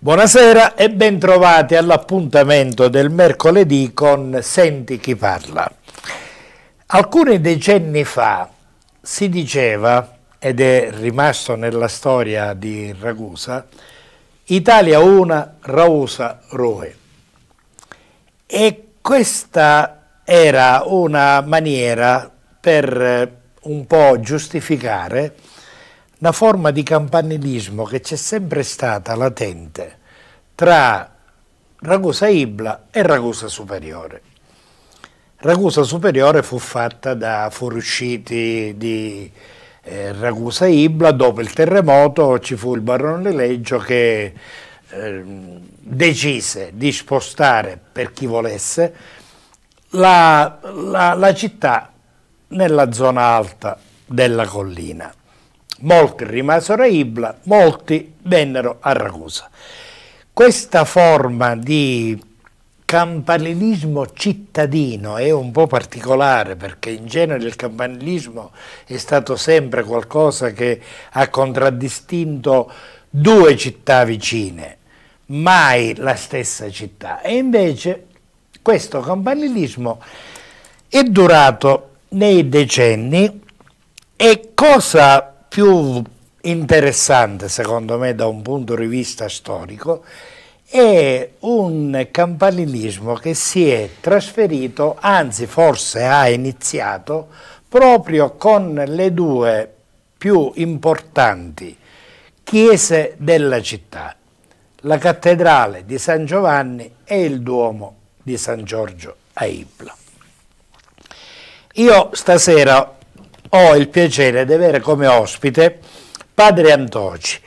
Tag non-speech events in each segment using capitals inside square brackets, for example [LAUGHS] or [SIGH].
Buonasera e bentrovati all'appuntamento del mercoledì con Senti chi parla. Alcuni decenni fa si diceva, ed è rimasto nella storia di Ragusa, Italia una, Rausa roe. E questa era una maniera per eh, un po' giustificare una forma di campanilismo che c'è sempre stata latente tra Ragusa Ibla e Ragusa Superiore. Ragusa Superiore fu fatta da fuoriusciti di eh, Ragusa Ibla, dopo il terremoto ci fu il barone Leggio che eh, decise di spostare per chi volesse la, la, la città nella zona alta della collina molti rimasero a Ibla, molti vennero a Ragusa. Questa forma di campanilismo cittadino è un po' particolare perché in genere il campanilismo è stato sempre qualcosa che ha contraddistinto due città vicine, mai la stessa città. E invece questo campanilismo è durato nei decenni e cosa più interessante secondo me da un punto di vista storico è un campanilismo che si è trasferito, anzi forse ha iniziato, proprio con le due più importanti chiese della città, la cattedrale di San Giovanni e il Duomo di San Giorgio a Ibla. Io stasera ho il piacere di avere come ospite padre Antoci,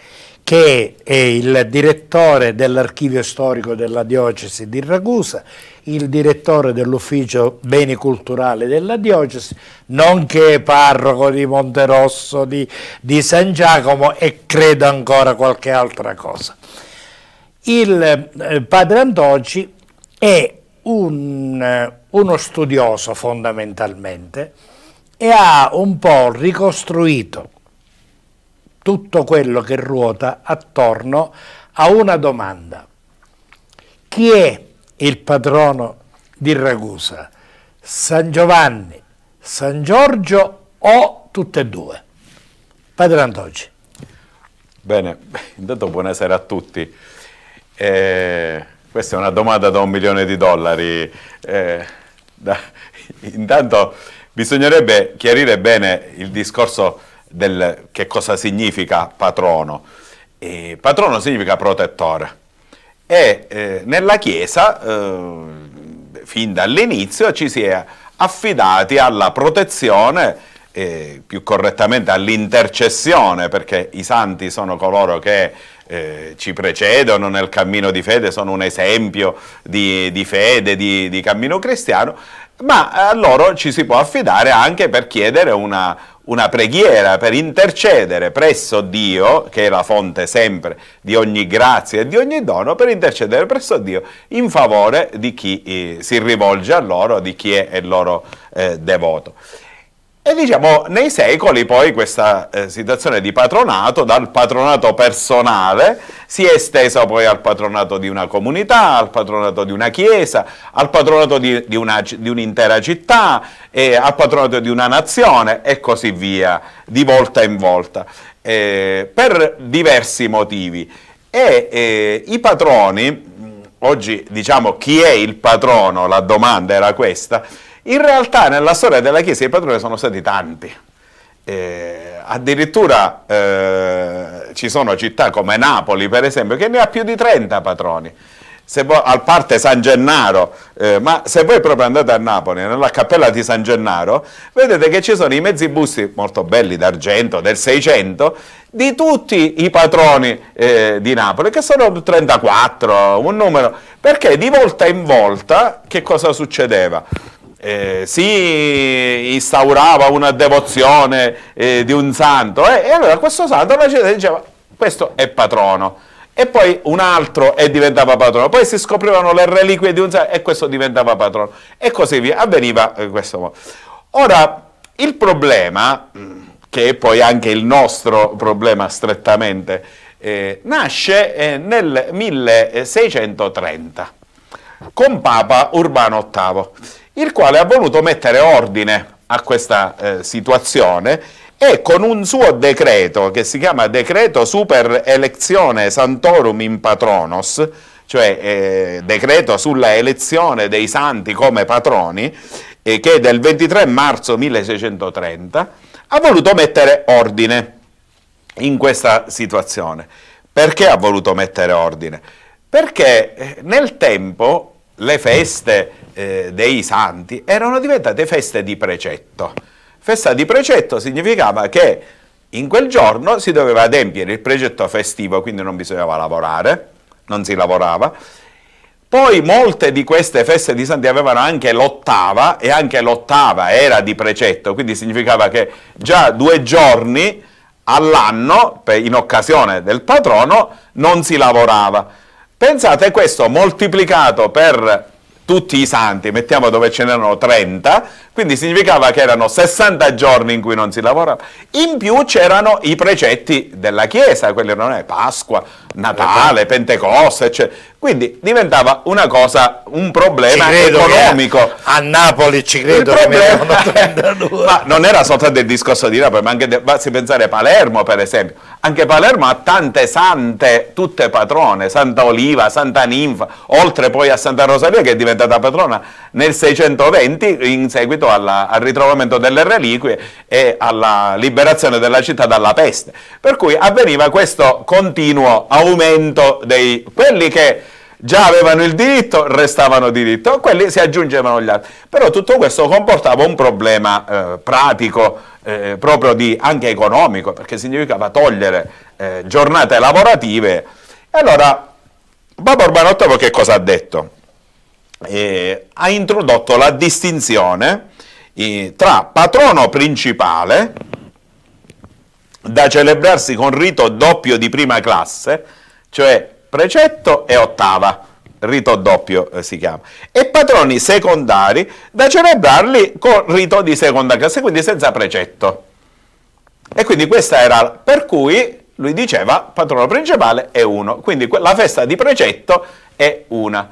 che è il direttore dell'archivio storico della diocesi di Ragusa, il direttore dell'ufficio beni culturali della diocesi, nonché parroco di Monterosso, di, di San Giacomo e credo ancora qualche altra cosa. Il eh, padre Antoci è un, eh, uno studioso fondamentalmente, e ha un po' ricostruito tutto quello che ruota attorno a una domanda. Chi è il patrono di Ragusa? San Giovanni, San Giorgio o tutte e due? Padre Antoci. Bene, intanto buonasera a tutti. Eh, questa è una domanda da un milione di dollari. Eh, da, intanto Bisognerebbe chiarire bene il discorso del che cosa significa patrono. E patrono significa protettore. E eh, nella Chiesa, eh, fin dall'inizio, ci si è affidati alla protezione, eh, più correttamente all'intercessione, perché i santi sono coloro che eh, ci precedono nel cammino di fede, sono un esempio di, di fede, di, di, cammino cristiano, ma eh, a loro ci si può affidare anche per chiedere una, una preghiera per intercedere presso Dio, che è la fonte sempre di ogni grazia e di ogni dono, per intercedere presso Dio in favore di chi eh, si rivolge a loro, di chi è il loro eh, devoto. E diciamo, nei secoli poi questa eh, situazione di patronato, dal patronato personale, si è estesa poi al patronato di una comunità, al patronato di una chiesa, al patronato di, di un'intera città, eh, al patronato di una nazione e così via, di volta in volta, eh, per diversi motivi. E eh, i patroni, oggi diciamo chi è il patrono, la domanda era questa, in realtà nella storia della Chiesa i patroni sono stati tanti. Eh, addirittura eh, ci sono città come Napoli, per esempio, che ne ha più di 30 patroni. Poi, al parte San Gennaro, eh, ma se voi proprio andate a Napoli, nella cappella di San Gennaro, vedete che ci sono i mezzi busti molto belli d'argento del 600 di tutti i patroni eh, di Napoli, che sono 34, un numero, perché di volta in volta che cosa succedeva? eh, si instaurava una devozione eh, di un santo eh, e allora questo santo la gente diceva questo è patrono e poi un altro e diventava patrono, poi si scoprivano le reliquie di un santo e questo diventava patrono e così via, avveniva in eh, questo modo. Ora, il problema, mm, che è poi anche il nostro problema strettamente, eh, nasce eh, nel 1630 con Papa Urbano VIII il quale ha voluto mettere ordine a questa eh, situazione e con un suo decreto che si chiama decreto super elezione santorum in patronos, cioè eh, decreto sulla elezione dei santi come patroni, eh, che è del 23 marzo 1630, ha voluto mettere ordine in questa situazione. Perché ha voluto mettere ordine? Perché eh, nel tempo le feste eh, dei santi erano diventate feste di precetto. Festa di precetto significava che in quel giorno si doveva adempiere il precetto festivo, quindi non bisognava lavorare, non si lavorava. Poi molte di queste feste di santi avevano anche l'ottava e anche l'ottava era di precetto, quindi significava che già due giorni all'anno, in occasione del patrono, non si lavorava. Pensate questo moltiplicato per tutti i santi, mettiamo dove ce n'erano 30, quindi significava che erano 60 giorni in cui non si lavorava. In più c'erano i precetti della Chiesa, quelli non è Pasqua, Natale, Pentecoste, eccetera. Quindi diventava una cosa, un problema economico. Che, a Napoli ci credo il problema, [LAUGHS] Ma non era soltanto il discorso di Napoli, ma anche basti pensare a Palermo, per esempio. Anche Palermo ha tante sante, tutte patrone, Santa Oliva, Santa Ninfa, oltre poi a Santa Rosalia che è diventata patrona nel 620 in seguito alla, al ritrovamento delle reliquie e alla liberazione della città dalla peste. Per cui avveniva questo continuo aumento aumento dei... quelli che già avevano il diritto, restavano diritto, quelli si aggiungevano gli altri. Però tutto questo comportava un problema eh, pratico, eh, proprio di, anche economico, perché significava togliere eh, giornate lavorative. E allora Papa Urbano VIII che cosa ha detto? Eh, ha introdotto la distinzione eh, tra patrono principale, da celebrarsi con rito doppio di prima classe, cioè precetto e ottava, rito doppio eh, si chiama, e patroni secondari da celebrarli con rito di seconda classe, quindi senza precetto. E quindi questa era, per cui lui diceva patrono principale è uno, quindi la festa di precetto è una.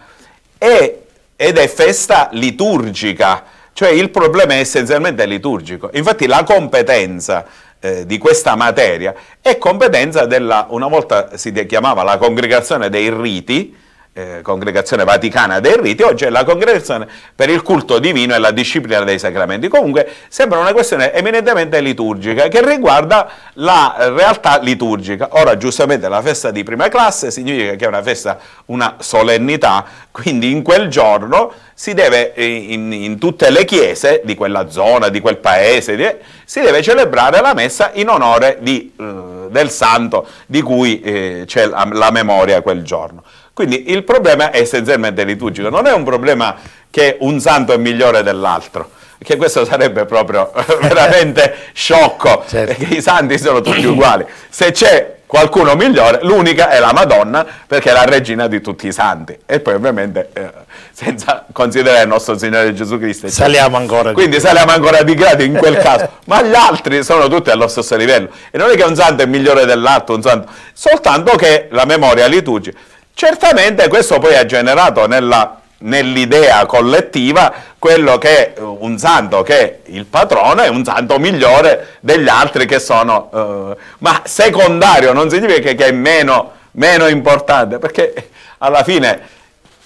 E, ed è festa liturgica, cioè il problema è essenzialmente liturgico. Infatti la competenza eh, di questa materia è competenza della, una volta si chiamava la congregazione dei riti, eh, Congregazione Vaticana dei Riti, oggi è la Congregazione per il culto divino e la disciplina dei sacramenti. Comunque sembra una questione eminentemente liturgica che riguarda la realtà liturgica. Ora giustamente la festa di prima classe significa che è una festa, una solennità, quindi in quel giorno si deve, eh, in, in tutte le chiese di quella zona, di quel paese, di, si deve celebrare la messa in onore di, eh, del santo di cui eh, c'è la, la memoria quel giorno. Quindi il problema è essenzialmente liturgico, non è un problema che un santo è migliore dell'altro, che questo sarebbe proprio [LAUGHS] veramente sciocco, [LAUGHS] certo. perché i santi sono tutti uguali. Se c'è qualcuno migliore, l'unica è la Madonna perché è la regina di tutti i santi e poi ovviamente eh, senza considerare il nostro Signore Gesù Cristo. Saliamo ancora. Quindi di saliamo ancora di grado in quel caso, ma gli altri sono tutti allo stesso livello e non è che un santo è migliore dell'altro, santo, soltanto che la memoria liturgica Certamente questo poi ha generato nella nell'idea collettiva quello che eh, un santo che è il patrono è un santo migliore degli altri che sono eh, ma secondario non significa che è meno, meno, importante perché alla fine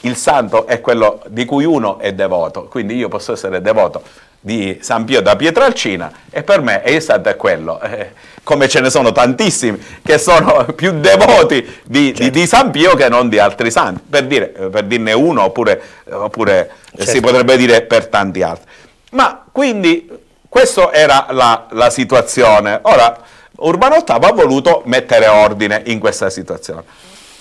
il santo è quello di cui uno è devoto quindi io posso essere devoto di San Pio da Pietralcina e per me è stato quello, eh, come ce ne sono tantissimi che sono [LAUGHS] più devoti di, certo. di, di certo. San Pio che non di altri santi, per, dire, eh, per dirne uno oppure, eh, oppure eh, certo. si potrebbe dire per tanti altri. Ma quindi questa era la, la situazione. Ora Urbano VIII ha voluto mettere ordine in questa situazione.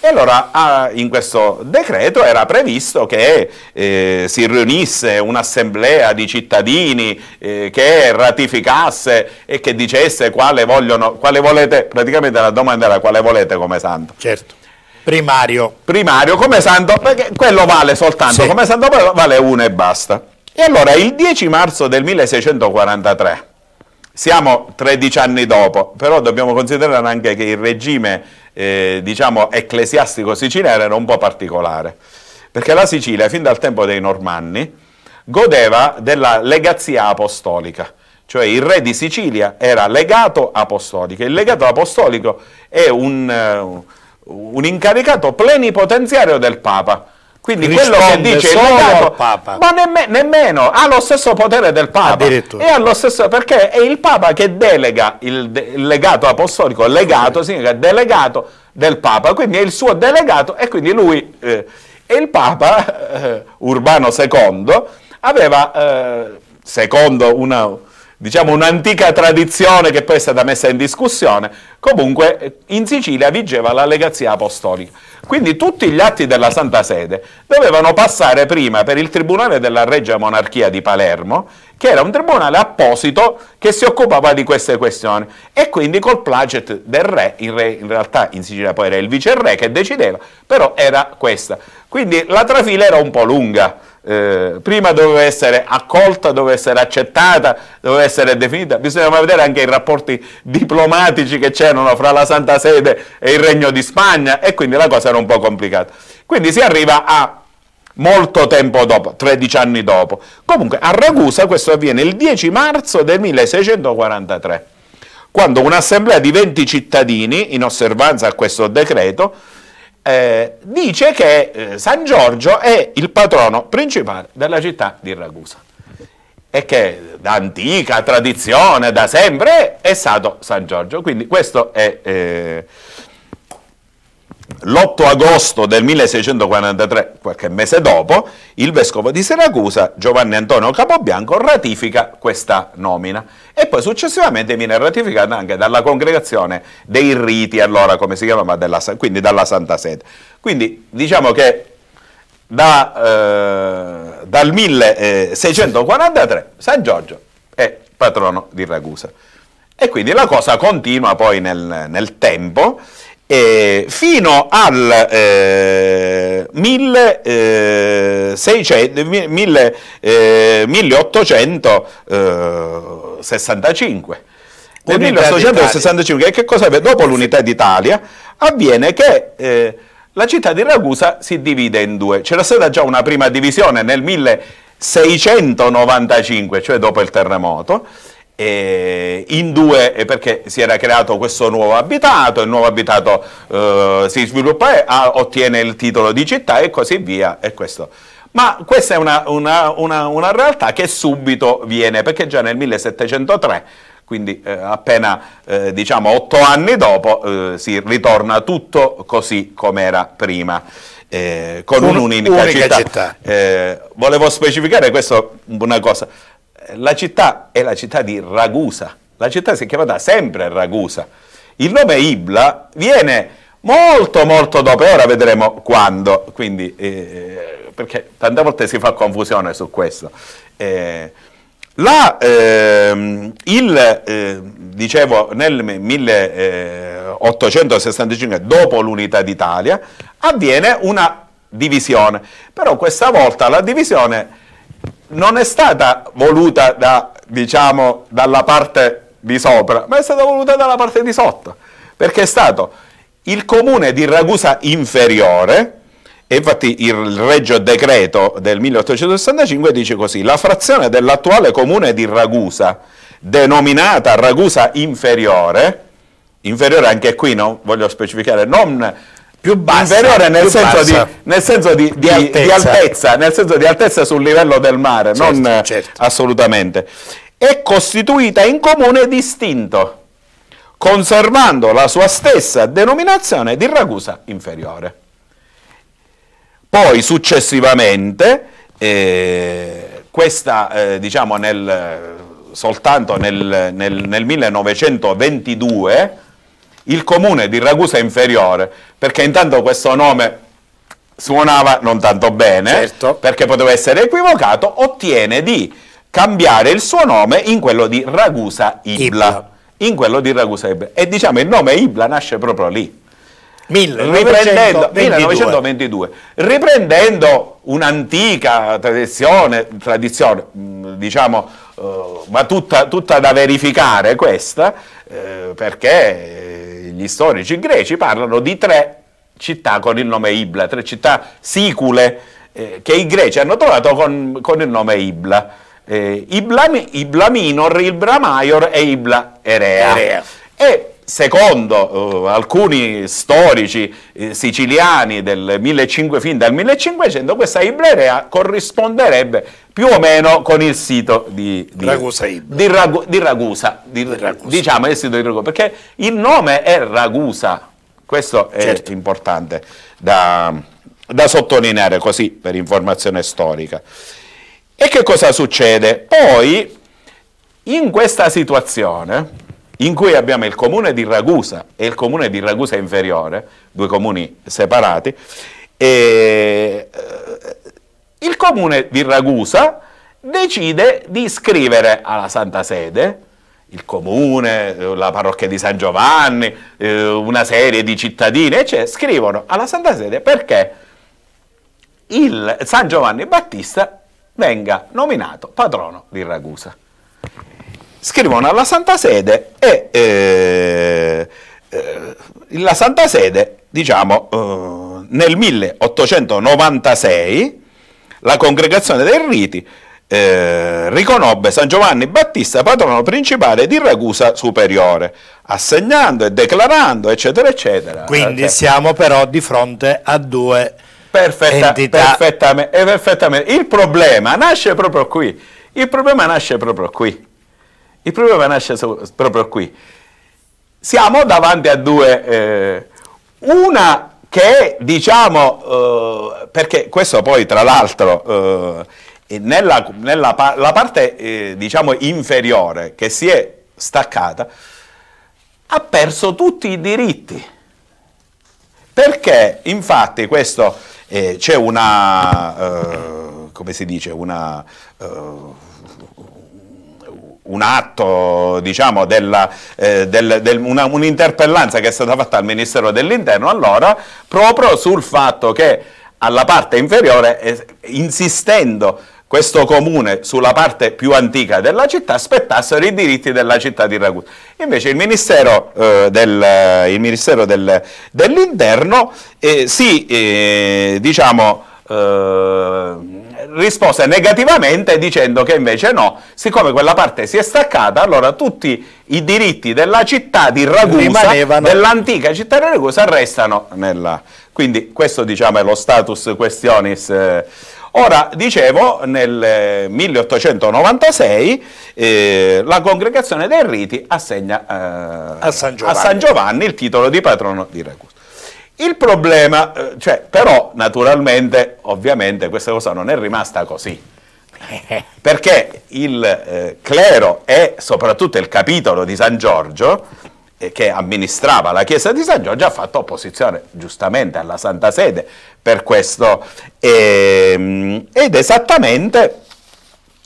E allora ah, in questo decreto era previsto che eh, si riunisse un'assemblea di cittadini eh, che ratificasse e che dicesse quale, vogliono, quale volete, praticamente la domanda era quale volete come santo. Certo. Primario. Primario come santo, perché quello vale soltanto, sì. come santo vale uno e basta. E allora il 10 marzo del 1643 siamo 13 anni dopo, però dobbiamo considerare anche che il regime eh, diciamo, ecclesiastico siciliano era un po' particolare, perché la Sicilia fin dal tempo dei Normanni godeva della legazia apostolica, cioè il re di Sicilia era legato apostolico. Il legato apostolico è un, eh, un incaricato plenipotenziario del Papa, quindi quello che dice il legato, Papa. ma nemme, nemmeno ha lo stesso potere del Papa. E ha lo stesso perché è il Papa che delega il, il legato apostolico, legato sì. significa delegato del Papa, quindi è il suo delegato e quindi lui eh, e il Papa eh, Urbano II aveva eh, secondo una diciamo un'antica tradizione che poi è stata messa in discussione, comunque eh, in Sicilia vigeva la legazia apostolica. Quindi tutti gli atti della Santa Sede dovevano passare prima per il Tribunale della Regia Monarchia di Palermo che era un tribunale apposito che si occupava di queste questioni. E quindi col placet del re, il re in realtà in Sicilia poi era il viceré che decideva, però era questa. Quindi la trafila era un po' lunga. Eh, prima doveva essere accolta, doveva essere accettata, doveva essere definita. Bisognava vedere anche i rapporti diplomatici che c'erano fra la Santa Sede e il Regno di Spagna e quindi la cosa era un po' complicata. Quindi si arriva a molto tempo dopo, 13 anni dopo. Comunque a Ragusa questo avviene il 10 marzo del 1643, quando un'assemblea di 20 cittadini, in osservanza a questo decreto, eh, dice che eh, San Giorgio è il patrono principale della città di Ragusa e che da antica tradizione, da sempre, è stato San Giorgio. Quindi questo è... Eh, l'8 agosto del 1643, qualche mese dopo, il vescovo di Siracusa, Giovanni Antonio Capobianco, ratifica questa nomina e poi successivamente viene ratificata anche dalla congregazione dei riti, allora come si chiama, della, quindi dalla Santa Sede. Quindi diciamo che da, eh, dal 1643 San Giorgio è patrono di Ragusa. E quindi la cosa continua poi nel, nel tempo eh, fino al eh, 1600, 1000, eh, eh, eh Nel 1865, che cosa avviene? Dopo l'unità d'Italia, avviene che eh, la città di Ragusa si divide in due. C'era stata già una prima divisione nel 1695, cioè dopo il terremoto, e eh, in due perché si era creato questo nuovo abitato, il nuovo abitato eh, si sviluppa, a, ah, ottiene il titolo di città e così via. E Ma questa è una, una, una, una, realtà che subito viene, perché già nel 1703, quindi eh, appena eh, diciamo otto anni dopo, eh, si ritorna tutto così come era prima. Eh, con un'unica città. città. volevo specificare questo una cosa. La città è la città di Ragusa, la città si è chiamata sempre Ragusa. Il nome Ibla viene molto molto dopo, ora vedremo quando, quindi, eh, perché tante volte si fa confusione su questo. Eh, la, ehm, il, eh, dicevo, nel 1865, dopo l'unità d'Italia, avviene una divisione, però questa volta la divisione non è stata voluta da, diciamo, dalla parte di sopra, ma è stata voluta dalla parte di sotto, perché è stato il comune di Ragusa inferiore, e infatti il regio Decreto del 1865 dice così, la frazione dell'attuale comune di Ragusa, denominata Ragusa inferiore, inferiore anche qui, no? voglio specificare, non più bassa, inferiore nel, più senso bassa. Di, nel senso, di, di, altezza. di, altezza. nel senso di altezza sul livello del mare, certo, non certo. assolutamente. È costituita in comune distinto, conservando la sua stessa denominazione di Ragusa inferiore. Poi successivamente, eh, questa eh, diciamo nel, soltanto nel, nel, nel 1922, il comune di Ragusa Inferiore, perché intanto questo nome suonava non tanto bene, certo. perché poteva essere equivocato, ottiene di cambiare il suo nome in quello di Ragusa Ibla. Ibla. In quello di Ragusa Ibla. E diciamo il nome Ibla nasce proprio lì. 1922. Riprendendo, 1922, riprendendo un'antica tradizione, tradizione, mm, diciamo, eh, ma tutta, tutta, da verificare questa, eh, perché eh, gli storici greci parlano di tre città con il nome Ibla, tre città sicule eh, che i greci hanno trovato con, con il nome Ibla. Eh, Ibla, Ibla Minor, Ibla Maior e Ibla Erea. Erea. E secondo uh, alcuni storici eh, siciliani del 1500, fin dal 1500, questa ibrerea corrisponderebbe più o meno con il sito di, di, Ragusa, di, Ragu, di Ragusa, Ragusa, diciamo il sito di Ragusa, perché il nome è Ragusa, questo è certo. importante da, da sottolineare così per informazione storica. E che cosa succede? Poi in questa situazione in cui abbiamo il comune di Ragusa e il comune di Ragusa inferiore, due comuni separati, e, eh, il comune di Ragusa decide di scrivere alla Santa Sede, il comune, eh, la parrocchia di San Giovanni, eh, una serie di cittadini, cioè, scrivono alla Santa Sede perché il San Giovanni Battista venga nominato patrono di Ragusa scrivono alla Santa Sede e eh, eh, la Santa Sede, diciamo, eh, nel 1896 la congregazione dei riti eh, riconobbe San Giovanni Battista patrono principale di Ragusa Superiore, assegnando e declarando, eccetera, eccetera. Quindi certo. siamo però di fronte a due Perfetta, entità. Perfettamente, eh, perfettamente. Il problema nasce proprio qui. Il problema nasce proprio qui il problema nasce proprio qui. Siamo davanti a due, eh, una che diciamo, eh, perché questo poi tra l'altro, eh, nella, nella pa la parte eh, diciamo inferiore che si è staccata, ha perso tutti i diritti. Perché infatti questo eh, c'è una, eh, come si dice, una un atto, diciamo, eh, del, del, un'interpellanza che è stata fatta al Ministero dell'Interno allora proprio sul fatto che alla parte inferiore, eh, insistendo questo comune sulla parte più antica della città spettassero i diritti della città di Ragusa. Invece il Ministero, eh, dell'Interno del, dell eh, si, eh, diciamo, eh, rispose negativamente dicendo che invece no, siccome quella parte si è staccata, allora tutti i diritti della città di Ragusa, dell'antica città di Ragusa, restano nella... Quindi questo diciamo è lo status questionis. Eh. Ora, dicevo, nel 1896 eh, eh, la congregazione dei riti assegna eh, a, San a, San Giovanni il titolo di patrono di Ragusa. Il problema, eh, cioè, però naturalmente, ovviamente questa cosa non è rimasta così [LAUGHS] perché il eh, clero e soprattutto il capitolo di San Giorgio, eh, che amministrava la chiesa di San Giorgio, ha fatto opposizione giustamente alla Santa Sede per questo, eh, ed esattamente,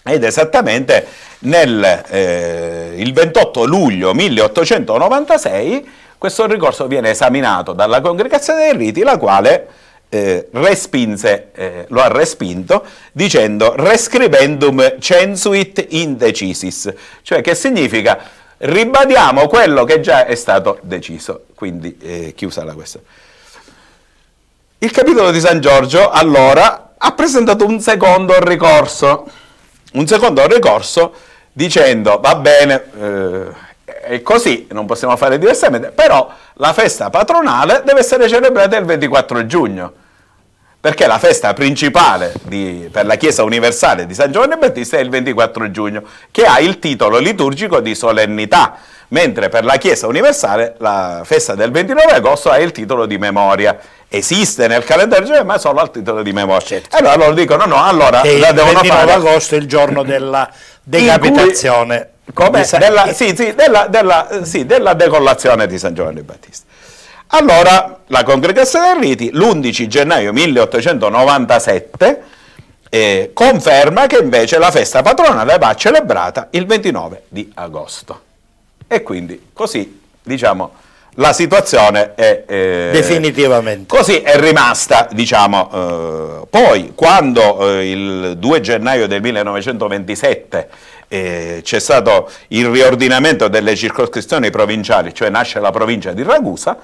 ed esattamente nel, eh, il 28 luglio 1896 questo ricorso viene esaminato dalla Congregazione dei Riti, la quale eh, respinse, eh, lo ha respinto dicendo rescribendum censuit indecisis, cioè che significa ribadiamo quello che già è stato deciso, quindi eh, chiusa la questione. Il capitolo di San Giorgio allora ha presentato un secondo ricorso, un secondo ricorso dicendo va bene eh, è così, non possiamo fare diversamente, però la festa patronale deve essere celebrata il 24 giugno, perché la festa principale di, per la Chiesa Universale di San Giovanni Battista è il 24 giugno, che ha il titolo liturgico di solennità, mentre per la Chiesa Universale la festa del 29 agosto ha il titolo di memoria. Esiste nel calendario, ma solo al titolo di memoria. Certo. E allora loro dicono no, allora e la devono fare. Il 29 agosto è il giorno della decapitazione come? Della, sì, sì, della, della, sì, della decollazione di San Giovanni Battista. Allora, la Congregazione dei Riti, l'11 gennaio 1897, eh, conferma che invece la festa patronale va celebrata il 29 di agosto. E quindi così, diciamo, la situazione è... Eh, Definitivamente. Così è rimasta, diciamo. Eh, poi, quando eh, il 2 gennaio del 1927 eh, c'è stato il riordinamento delle circoscrizioni provinciali, cioè nasce la provincia di Ragusa,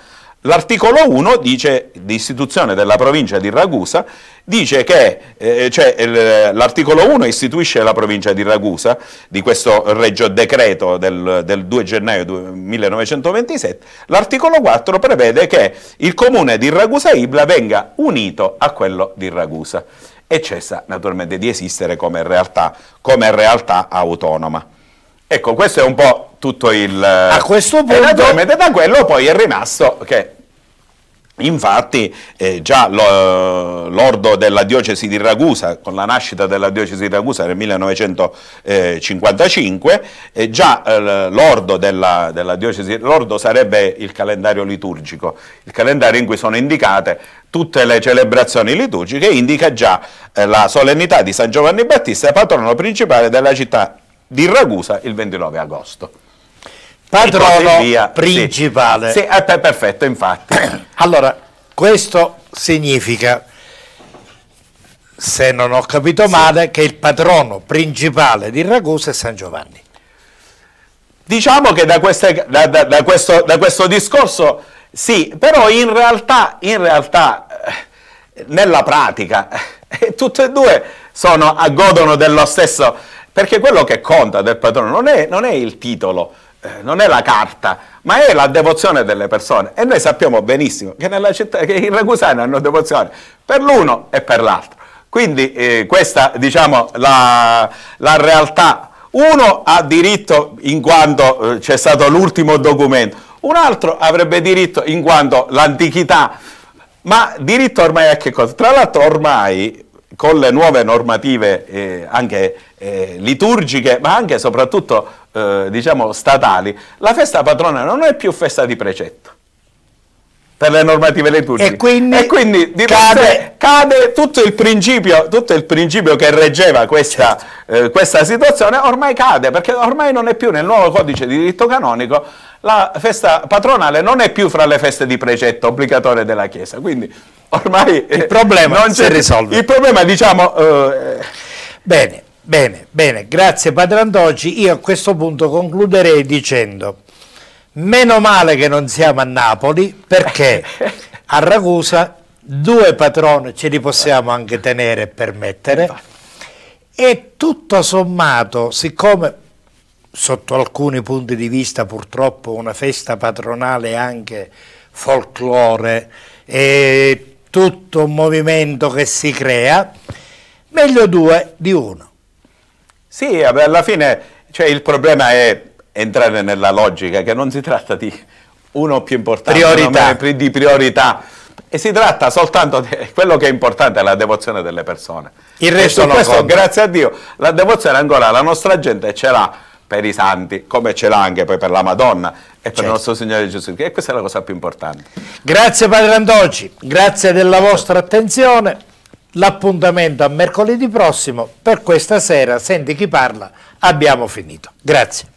L'articolo 1 dice, di istituzione della provincia di Ragusa, dice che eh, cioè, l'articolo 1 istituisce la provincia di Ragusa, di questo regio decreto del, del 2 gennaio 1927, l'articolo 4 prevede che il comune di Ragusa Ibla venga unito a quello di Ragusa e cessa naturalmente di esistere come realtà, come realtà autonoma. Ecco, questo è un po' tutto il... A questo punto... E naturalmente da quello poi è rimasto che Infatti eh, già l'ordo della diocesi di Ragusa, con la nascita della diocesi di Ragusa nel 1955, eh, già eh, l'ordo della, della diocesi, l'ordo sarebbe il calendario liturgico, il calendario in cui sono indicate tutte le celebrazioni liturgiche, indica già eh, la solennità di San Giovanni Battista, patrono principale della città di Ragusa il 29 agosto. Padrono principale. Sì, sì ah, eh, perfetto, infatti. [CLEARS THROAT] allora, questo significa, se non ho capito male, sì. che il padrono principale di Ragusa è San Giovanni. Diciamo che da, queste, da, da, da questo, questo, discorso sì, però in realtà, in realtà eh, nella pratica eh, tutte e due sono, godono dello stesso, perché quello che conta del padrono non è, non è il titolo, eh, non è la carta, ma è la devozione delle persone. E noi sappiamo benissimo che, nella città, che i ragusani hanno devozione per l'uno e per l'altro. Quindi eh, questa, diciamo, la, la realtà. Uno ha diritto in quanto eh, c'è stato l'ultimo documento, un altro avrebbe diritto in quanto l'antichità, ma diritto ormai a che cosa? Tra l'altro ormai con le nuove normative eh, anche eh, liturgiche, ma anche e soprattutto eh, diciamo statali, la festa patrona non è più festa di precetto per le normative liturgiche. E quindi, e quindi cade, cade tutto, il tutto, il principio, che reggeva questa, certo. Eh, questa situazione, ormai cade, perché ormai non è più nel nuovo codice di diritto canonico la festa patronale non è più fra le feste di precetto obbligatorie della Chiesa, quindi ormai il eh, problema non si risolve. Il problema diciamo... Eh... Bene, bene, bene, grazie Padre Antoci, io a questo punto concluderei dicendo meno male che non siamo a Napoli perché a Ragusa due patroni ce li possiamo anche tenere e permettere e tutto sommato, siccome sotto alcuni punti di vista purtroppo una festa patronale anche folklore, e tutto un movimento che si crea, meglio due di uno. Sì, alla fine cioè, il problema è entrare nella logica che non si tratta di uno più importante, priorità. Uno di priorità, e si tratta soltanto di [LAUGHS] quello che è importante la devozione delle persone. Il resto e questo, conta. grazie a Dio, la devozione ancora la nostra gente ce l'ha per i santi, come ce l'ha anche poi per la Madonna e per certo. il nostro Signore Gesù. E questa è la cosa più importante. Grazie Padre Andoci, grazie della vostra attenzione. L'appuntamento a mercoledì prossimo. Per questa sera, senti chi parla, abbiamo finito. Grazie.